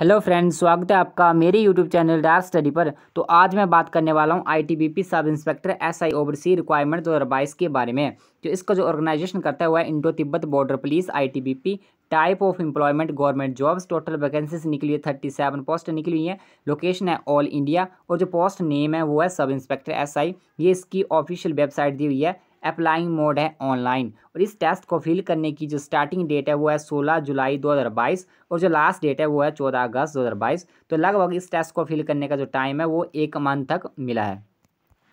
hello friends स्वागत है आपका मेरे यूट्यूब चैनल डार स्टडी पर तो आज मैं बात करने वाला हूं ITBP sub inspector SI oversee requirement दो हज़ार बाईस के बारे में जो इसका जो ऑर्गेनाइजेशन करता हुआ है Indo Tibet border police ITBP type of employment government jobs total vacancies निकली हुई थर्टी सेवन पोस्ट निकली हुई है लोकेशन है ऑल इंडिया और जो पोस्ट नेम है वो है सब इंस्पेक्टर एस ये इसकी ऑफिशियल वेबसाइट दी हुई है अप्लाइंग मोड है ऑनलाइन और इस टेस्ट को फिल करने की जो स्टार्टिंग डेट है वो है 16 जुलाई 2022 और जो लास्ट डेट है वो है 14 अगस्त 2022 तो लगभग इस टेस्ट को फिल करने का जो टाइम है वो एक मंथ तक मिला है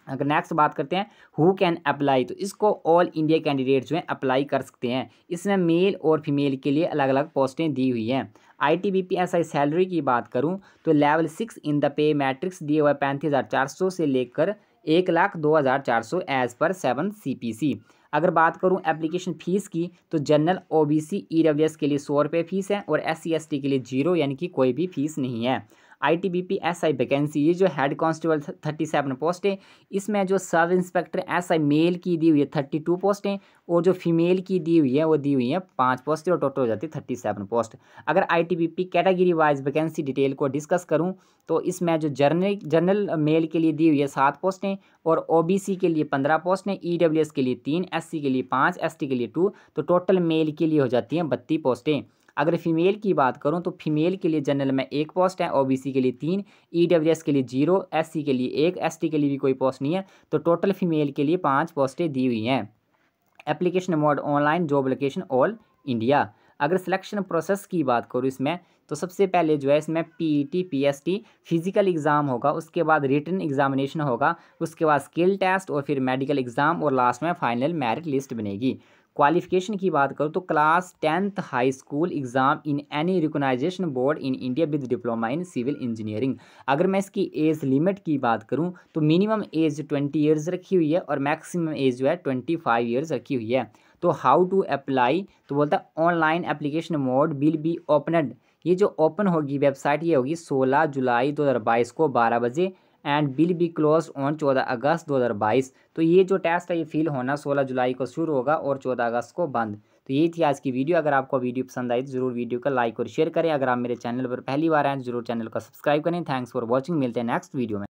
अगर नेक्स्ट बात करते हैं हु कैन अप्लाई तो इसको ऑल इंडिया कैंडिडेट जो हैं अप्लाई कर सकते हैं इसमें मेल और फीमेल के लिए अलग अलग पोस्टें दी हुई हैं I T B P S I salary की बात करूं तो level six in the pay matrix दिए हुए पैंतीस हज़ार चार सौ से लेकर एक लाख दो हज़ार चार सौ as per seven C P C अगर बात करूं एप्लीकेशन फ़ीस की तो जनरल ओबीसी ईडब्ल्यूएस के लिए सौ रुपये फ़ीस है और एस सी के लिए जीरो यानी कि कोई भी फीस नहीं है I T B P S I vacancy ये जो हेड कांस्टेबल थर्टी सेवन पोस्टें इसमें जो sub inspector S I mail की दी हुई है थर्टी टू पोस्टें और जो फीमेल की दी हुई है वो दी हुई है पाँच पोस्टें और टोटल हो जाती है थर्टी सेवन पोस्ट अगर I T B P category wise vacancy detail को डिस्कस करूँ तो इसमें जो जर्नल जनरल मेल के लिए दी हुई है सात पोस्टें और ओ बी सी के लिए पंद्रह पोस्टें ई डब्ल्यू एस के लिए तीन एस सी के लिए पाँच एस टी के लिए टू तो टोटल मेल के लिए हो जाती हैं बत्तीस पोस्टें अगर फीमेल की बात करूँ तो फीमेल के लिए जनरल में एक पोस्ट है ओबीसी के लिए तीन ईडब्ल्यूएस e के लिए जीरो एससी के लिए एक एसटी के लिए भी कोई पोस्ट नहीं है तो टोटल फीमेल के लिए पाँच पोस्टें दी हुई हैं application mode online job location all India अगर सिलेक्शन प्रोसेस की बात करूँ इसमें तो सबसे पहले जो है इसमें पीईटी पीएसटी फिजिकल एग्ज़ाम होगा उसके बाद रिटर्न एग्जामिनेशन होगा उसके बाद स्किल टेस्ट और फिर मेडिकल एग्ज़ाम और लास्ट में फाइनल मेरिट लिस्ट बनेगी क्वालिफिकेशन की बात करूँ तो class tenth high school exam in any recognition board in India with diploma in civil engineering अगर मैं इसकी एज लिमिट की बात करूँ तो मिनिमम एज ट्वेंटी ईयर्स रखी हुई है और मैक्सिमम एज जो है ट्वेंटी फाइव ईयर्स रखी हुई है तो हाउ टू अप्लाई तो बोलता है online application mode will be opened ये जो ओपन होगी वेबसाइट ये होगी सोलह जुलाई दो हज़ार बाईस को बारह बजे and will be close on चौदह अगस्त बाईस तो ये जो टेस्ट है ये फिल होना सोलह जुलाई को शुरू होगा और चौदह अगस्त को बंद तो ये थी आज की वीडियो अगर आपको वीडियो पसंद आई तो जरूर वीडियो को लाइक और शेयर करें अगर आप मेरे चैनल पर पहली बार आए तो जरूर चैनल को सब्सक्राइब करें थैंक्स फॉर वॉचिंग मिलते हैं नेक्स्ट वीडियो में